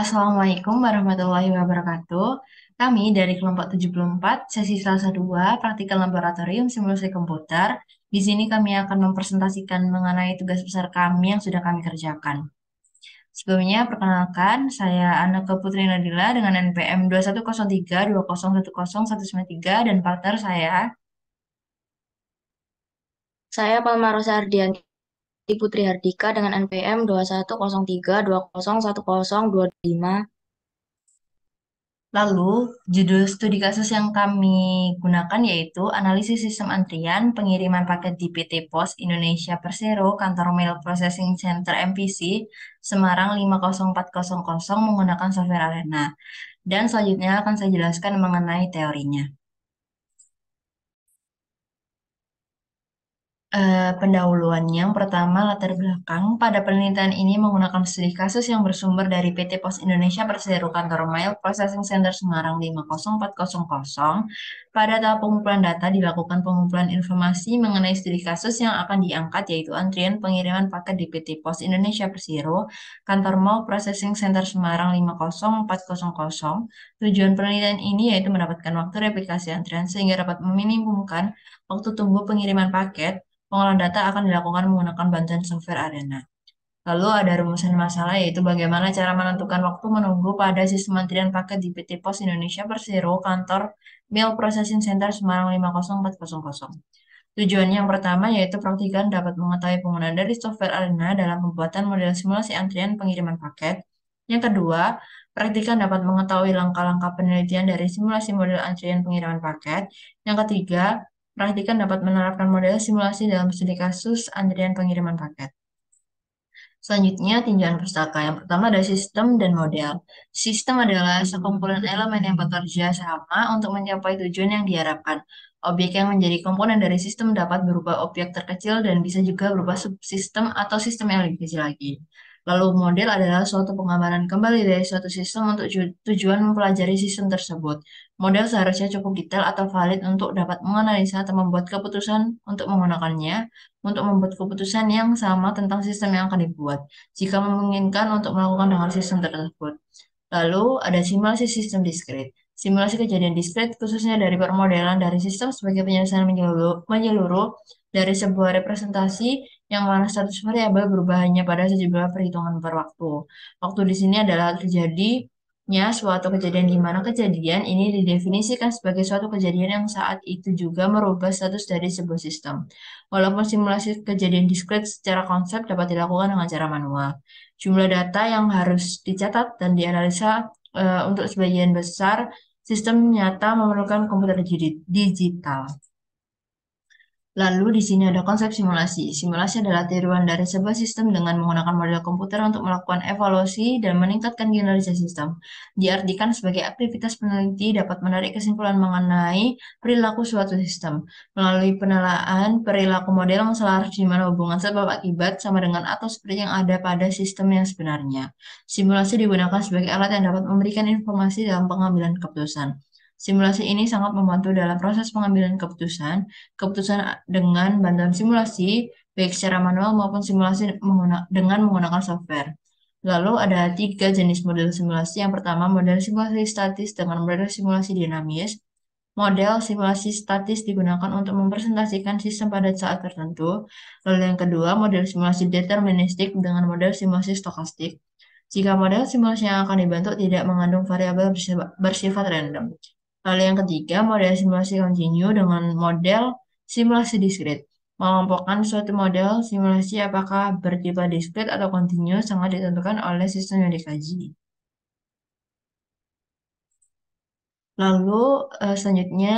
Assalamualaikum warahmatullahi wabarakatuh. Kami dari kelompok 74, sesi Selasa 2, praktikal laboratorium simulasi komputer. Di sini kami akan mempresentasikan mengenai tugas besar kami yang sudah kami kerjakan. Sebelumnya, perkenalkan, saya Anaka Putri Nadila dengan NPM 2103 193 dan partner saya. Saya Palma Rosa Ardianti Putri Hardika dengan NPM 2103201025. Lalu, judul studi kasus yang kami gunakan yaitu Analisis Sistem Antrian Pengiriman Paket di PT Pos Indonesia Persero Kantor Mail Processing Center MPC Semarang 50400 menggunakan software Arena. Dan selanjutnya akan saya jelaskan mengenai teorinya. Eh, pendahuluan yang pertama latar belakang pada penelitian ini menggunakan studi kasus yang bersumber dari PT Pos Indonesia Persero Kantor Mail Processing Center Semarang 50400 pada tahap pengumpulan data dilakukan pengumpulan informasi mengenai studi kasus yang akan diangkat yaitu antrian pengiriman paket di PT Pos Indonesia Persero, Kantor Mall Processing Center Semarang 50400. Tujuan penelitian ini yaitu mendapatkan waktu replikasi antrian sehingga dapat meminimumkan waktu tunggu pengiriman paket. Pengolahan data akan dilakukan menggunakan bantuan software Arena. Lalu ada rumusan masalah yaitu bagaimana cara menentukan waktu menunggu pada sistem antrian paket di PT Pos Indonesia Persero kantor Meal Processing Center Semarang 50400. Tujuan yang pertama yaitu praktikan dapat mengetahui penggunaan dari software Arena dalam pembuatan model simulasi antrian pengiriman paket. Yang kedua, praktikan dapat mengetahui langkah-langkah penelitian dari simulasi model antrian pengiriman paket. Yang ketiga, praktikan dapat menerapkan model simulasi dalam studi kasus antrian pengiriman paket. Selanjutnya, tinjauan pustaka. Yang pertama ada sistem dan model. Sistem adalah sekumpulan elemen yang bekerja sama untuk mencapai tujuan yang diharapkan. Objek yang menjadi komponen dari sistem dapat berupa objek terkecil dan bisa juga berupa subsistem atau sistem yang lebih kecil lagi. Lalu model adalah suatu penggambaran kembali dari suatu sistem untuk tujuan mempelajari sistem tersebut. Model seharusnya cukup detail atau valid untuk dapat menganalisa atau membuat keputusan untuk menggunakannya, untuk membuat keputusan yang sama tentang sistem yang akan dibuat, jika memungkinkan untuk melakukan dengan sistem tersebut. Lalu ada simulasi sistem diskrit. Simulasi kejadian diskrit khususnya dari permodelan dari sistem sebagai penyelesaian menyeluruh, menyeluruh dari sebuah representasi yang mana status variabel ya, berubahnya pada sejumlah perhitungan per waktu. Waktu di sini adalah terjadinya suatu kejadian di mana kejadian ini didefinisikan sebagai suatu kejadian yang saat itu juga merubah status dari sebuah sistem. Walaupun simulasi kejadian diskret secara konsep dapat dilakukan dengan cara manual. Jumlah data yang harus dicatat dan dianalisa e, untuk sebagian besar sistem nyata memerlukan komputer digital. Lalu di sini ada konsep simulasi. Simulasi adalah tiruan dari sebuah sistem dengan menggunakan model komputer untuk melakukan evaluasi dan meningkatkan kinerja sistem. Diartikan sebagai aktivitas peneliti dapat menarik kesimpulan mengenai perilaku suatu sistem. Melalui penelaan, perilaku model selaras di mana hubungan sebab akibat sama dengan atau seperti yang ada pada sistem yang sebenarnya. Simulasi digunakan sebagai alat yang dapat memberikan informasi dalam pengambilan keputusan. Simulasi ini sangat membantu dalam proses pengambilan keputusan. Keputusan dengan bantuan simulasi, baik secara manual maupun simulasi mengguna dengan menggunakan software. Lalu ada tiga jenis model simulasi. Yang pertama, model simulasi statis dengan model simulasi dinamis. Model simulasi statis digunakan untuk mempresentasikan sistem pada saat tertentu. Lalu yang kedua, model simulasi deterministik dengan model simulasi stokastik. Jika model simulasi yang akan dibentuk tidak mengandung variabel bersifat random. Lalu yang ketiga, model simulasi kontinu dengan model simulasi diskrit. Mengelompokkan suatu model simulasi apakah bertipe diskrit atau kontinu sangat ditentukan oleh sistem yang dikaji. Lalu eh, selanjutnya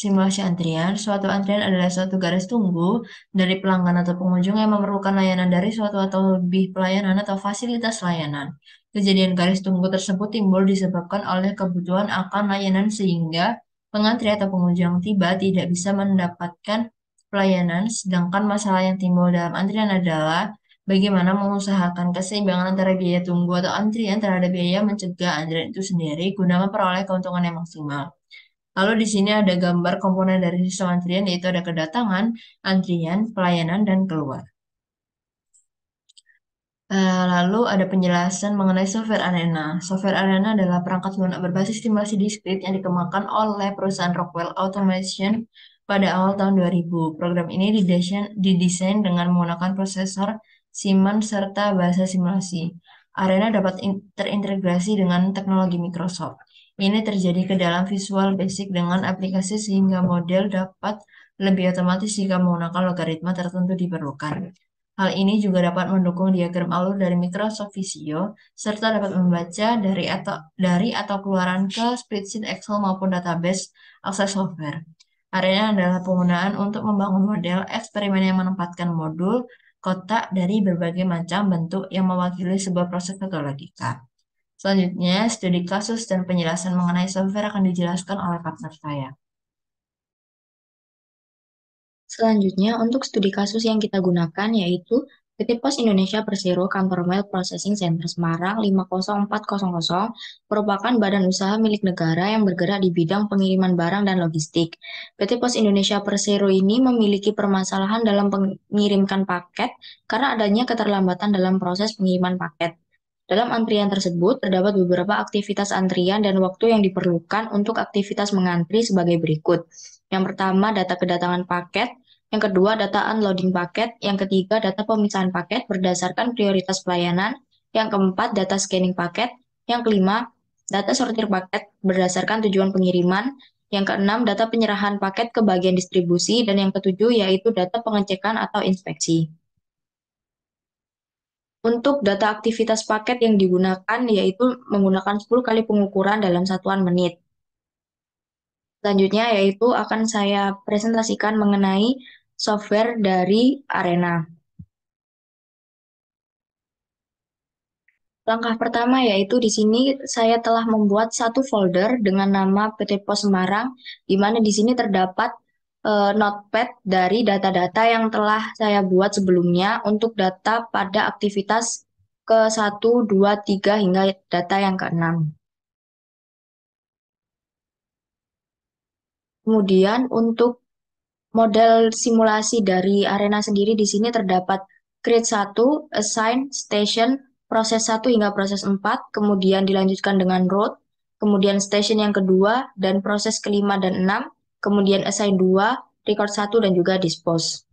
simulasi antrian. Suatu antrian adalah suatu garis tunggu dari pelanggan atau pengunjung yang memerlukan layanan dari suatu atau lebih pelayanan atau fasilitas layanan. Kejadian garis tunggu tersebut timbul disebabkan oleh kebutuhan akan layanan sehingga pengantri atau pengunjung tiba tidak bisa mendapatkan pelayanan, sedangkan masalah yang timbul dalam antrian adalah bagaimana mengusahakan keseimbangan antara biaya tunggu atau antrian terhadap biaya mencegah antrian itu sendiri guna memperoleh keuntungan yang maksimal. Lalu di sini ada gambar komponen dari sistem antrian yaitu ada kedatangan, antrian, pelayanan, dan keluar. Eh, lalu ada penjelasan mengenai software arena. Software arena adalah perangkat lunak berbasis simulasi diskrit yang dikembangkan oleh perusahaan Rockwell Automation pada awal tahun 2000. Program ini didesain, didesain dengan menggunakan prosesor Siemens serta bahasa simulasi. Arena dapat terintegrasi dengan teknologi Microsoft. Ini terjadi ke dalam Visual Basic dengan aplikasi sehingga model dapat lebih otomatis jika menggunakan logaritma tertentu diperlukan. Hal ini juga dapat mendukung diagram alur dari Microsoft Visio, serta dapat membaca dari atau, dari atau keluaran ke spreadsheet Excel maupun database akses software. Arena adalah penggunaan untuk membangun model eksperimen yang menempatkan modul kotak dari berbagai macam bentuk yang mewakili sebuah proses atau logika. Selanjutnya, studi kasus dan penjelasan mengenai software akan dijelaskan oleh partner saya. Selanjutnya, untuk studi kasus yang kita gunakan yaitu PT Pos Indonesia Persero Kantor Mail Processing Center Semarang 50400 merupakan badan usaha milik negara yang bergerak di bidang pengiriman barang dan logistik. PT Pos Indonesia Persero ini memiliki permasalahan dalam mengirimkan paket karena adanya keterlambatan dalam proses pengiriman paket. Dalam antrian tersebut terdapat beberapa aktivitas antrian dan waktu yang diperlukan untuk aktivitas mengantri sebagai berikut. Yang pertama, data kedatangan paket yang kedua data unloading paket, yang ketiga data pemisahan paket berdasarkan prioritas pelayanan, yang keempat data scanning paket, yang kelima data sortir paket berdasarkan tujuan pengiriman, yang keenam data penyerahan paket ke bagian distribusi, dan yang ketujuh yaitu data pengecekan atau inspeksi. Untuk data aktivitas paket yang digunakan yaitu menggunakan 10 kali pengukuran dalam satuan menit. Selanjutnya yaitu akan saya presentasikan mengenai software dari Arena. Langkah pertama yaitu di sini saya telah membuat satu folder dengan nama PT Pos Semarang, di mana di sini terdapat uh, notepad dari data-data yang telah saya buat sebelumnya untuk data pada aktivitas ke-1, 2, 3, hingga data yang ke-6. Kemudian untuk model simulasi dari arena sendiri di sini terdapat create 1, assign, station, proses 1 hingga proses 4, kemudian dilanjutkan dengan road, kemudian station yang kedua, dan proses kelima dan enam, kemudian assign 2, record 1, dan juga dispose.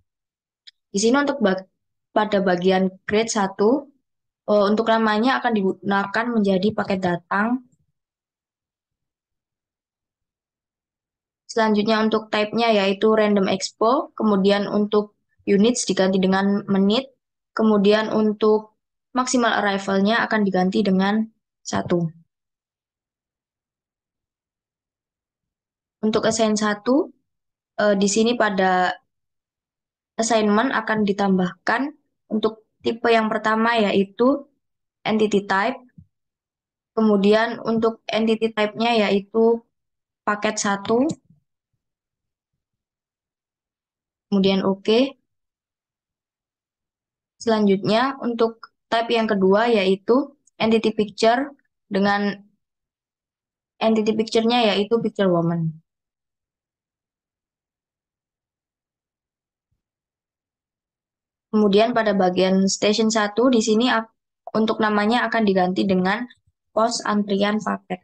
Di sini untuk bag pada bagian create eh, 1, untuk namanya akan digunakan menjadi paket datang selanjutnya untuk type-nya yaitu random expo, kemudian untuk units diganti dengan menit, kemudian untuk maksimal arrival-nya akan diganti dengan satu. Untuk assign satu eh, di sini pada assignment akan ditambahkan untuk tipe yang pertama yaitu entity type, kemudian untuk entity type-nya yaitu paket 1, kemudian OK. Selanjutnya, untuk type yang kedua yaitu entity picture dengan entity picture-nya yaitu picture woman. Kemudian pada bagian station 1 di sini untuk namanya akan diganti dengan post antrian paket.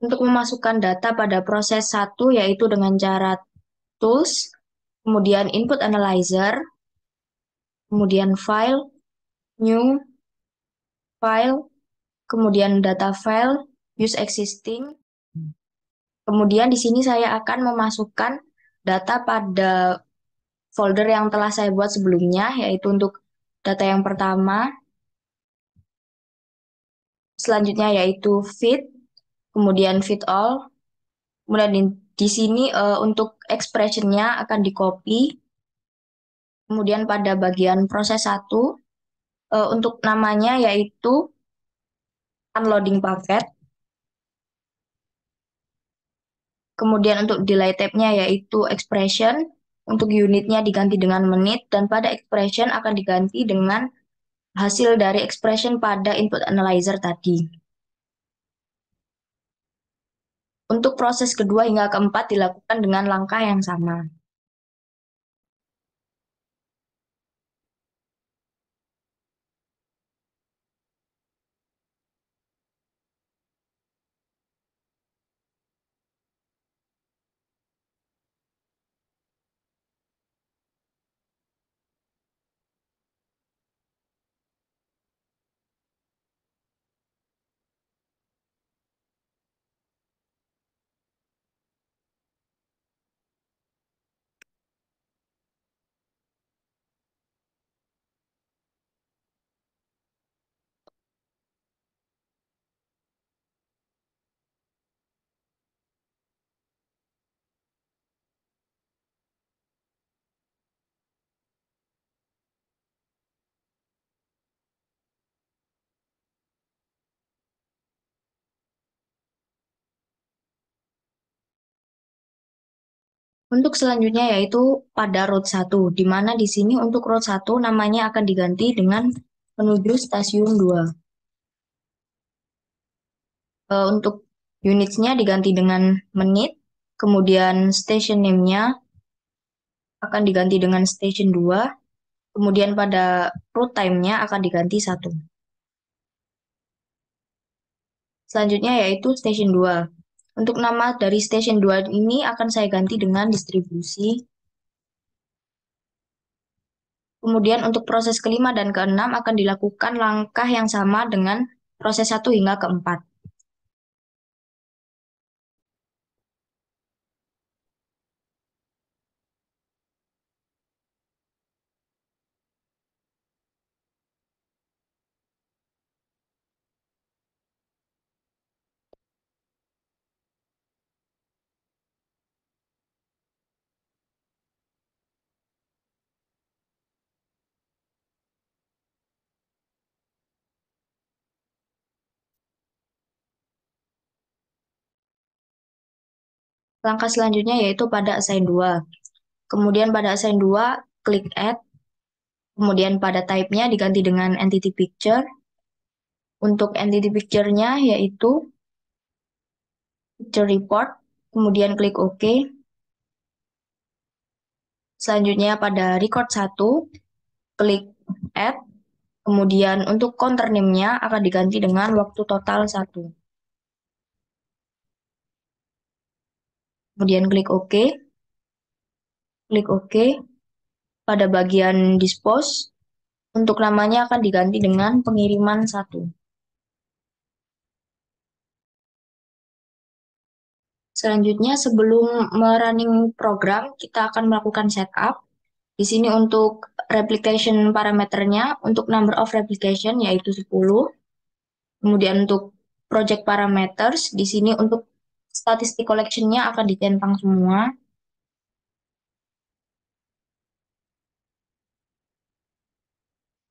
untuk memasukkan data pada proses satu yaitu dengan cara tools, kemudian input analyzer, kemudian file, new, file, kemudian data file, use existing. Kemudian di sini saya akan memasukkan data pada folder yang telah saya buat sebelumnya, yaitu untuk data yang pertama, selanjutnya yaitu fit kemudian fit all. Kemudian di, di sini uh, untuk expressionnya akan di copy. Kemudian pada bagian proses 1, uh, eh, untuk namanya yaitu unloading paket. Kemudian untuk delay tab-nya yaitu expression. Untuk unitnya diganti dengan menit dan pada expression akan diganti dengan hasil dari expression pada input analyzer tadi. Untuk proses kedua hingga keempat dilakukan dengan langkah yang sama. Untuk selanjutnya yaitu pada road 1, di mana di sini untuk road 1 namanya akan diganti dengan menuju stasiun 2. Uh, e, untuk unitnya diganti dengan menit, kemudian station name-nya akan diganti dengan station 2, kemudian pada route time-nya akan diganti 1. Selanjutnya yaitu station 2. Untuk nama dari stasiun 2 ini akan saya ganti dengan distribusi. Kemudian untuk proses kelima dan keenam akan dilakukan langkah yang sama dengan proses 1 hingga keempat. Langkah selanjutnya yaitu pada assign 2. Kemudian pada assign 2, klik add. Kemudian pada type-nya diganti dengan entity picture. Untuk entity picture-nya yaitu picture report. Kemudian klik OK. Selanjutnya pada record 1, klik add. Kemudian untuk counter name-nya akan diganti dengan waktu total 1. Kemudian klik OK. Klik OK. Pada bagian dispose, untuk namanya akan diganti dengan pengiriman satu. Selanjutnya, sebelum merunning program, kita akan melakukan setup. Di sini untuk replication parameternya, untuk number of replication yaitu 10. Kemudian untuk project parameters, di sini untuk statistik collection-nya akan ditentang semua.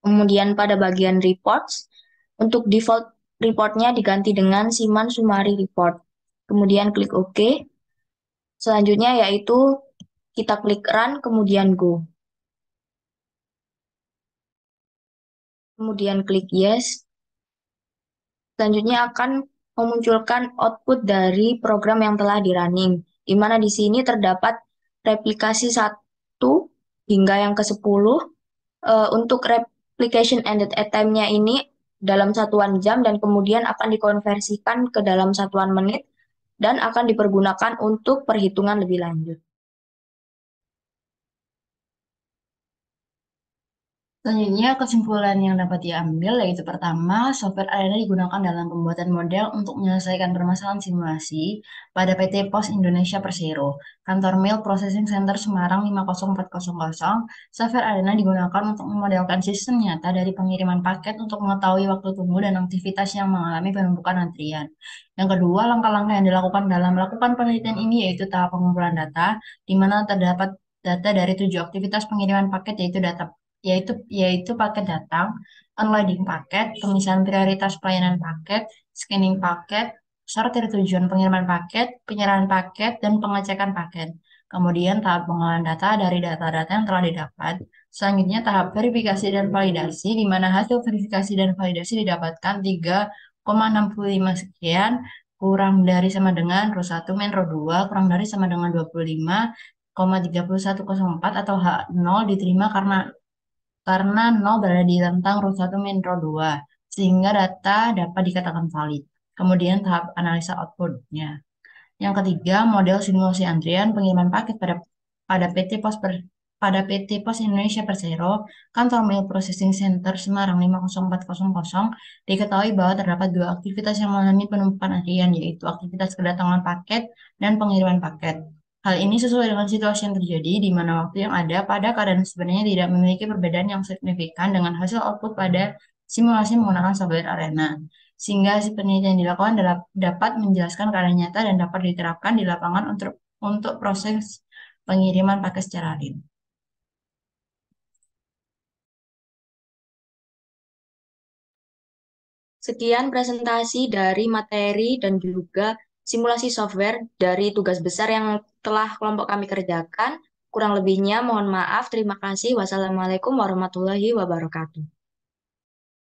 Kemudian pada bagian reports, untuk default reportnya diganti dengan Siman Sumari Report. Kemudian klik OK. Selanjutnya yaitu kita klik Run, kemudian Go. Kemudian klik Yes. Selanjutnya akan memunculkan output dari program yang telah dirunning, di mana di sini terdapat replikasi 1 hingga yang ke-10. Uh, eh, untuk replication ended at time-nya ini dalam satuan jam dan kemudian akan dikonversikan ke dalam satuan menit dan akan dipergunakan untuk perhitungan lebih lanjut. Selanjutnya, kesimpulan yang dapat diambil yaitu pertama, software Arena digunakan dalam pembuatan model untuk menyelesaikan permasalahan simulasi pada PT Pos Indonesia Persero, kantor Mail Processing Center Semarang 50400. Software Arena digunakan untuk memodelkan sistem nyata dari pengiriman paket untuk mengetahui waktu tunggu dan aktivitas yang mengalami penumpukan antrian. Yang kedua, langkah-langkah yang dilakukan dalam melakukan penelitian ini yaitu tahap pengumpulan data, di mana terdapat data dari tujuh aktivitas pengiriman paket yaitu data yaitu yaitu paket datang, unloading paket, pemisahan prioritas pelayanan paket, scanning paket, sortir tujuan pengiriman paket, penyerahan paket, dan pengecekan paket. Kemudian tahap pengolahan data dari data-data yang telah didapat. Selanjutnya tahap verifikasi dan validasi, di mana hasil verifikasi dan validasi didapatkan 3,65 sekian, kurang dari sama dengan ro 1 min ro 2, kurang dari sama dengan 25, atau H0 diterima karena karena 0 berada di rentang root 1 min root 2, sehingga data dapat dikatakan valid. Kemudian tahap analisa outputnya. Yang ketiga, model simulasi antrian pengiriman paket pada pada PT Pos per, pada PT Pos Indonesia Persero, Kantor Mail Processing Center Semarang 50400, diketahui bahwa terdapat dua aktivitas yang mengalami penumpukan antrian, yaitu aktivitas kedatangan paket dan pengiriman paket. Hal ini sesuai dengan situasi yang terjadi di mana waktu yang ada pada keadaan sebenarnya tidak memiliki perbedaan yang signifikan dengan hasil output pada simulasi menggunakan software arena. Sehingga si penelitian yang dilakukan dapat menjelaskan keadaan nyata dan dapat diterapkan di lapangan untuk, untuk proses pengiriman paket secara real. Sekian presentasi dari materi dan juga simulasi software dari tugas besar yang telah kelompok kami kerjakan. Kurang lebihnya mohon maaf. Terima kasih. Wassalamualaikum warahmatullahi wabarakatuh.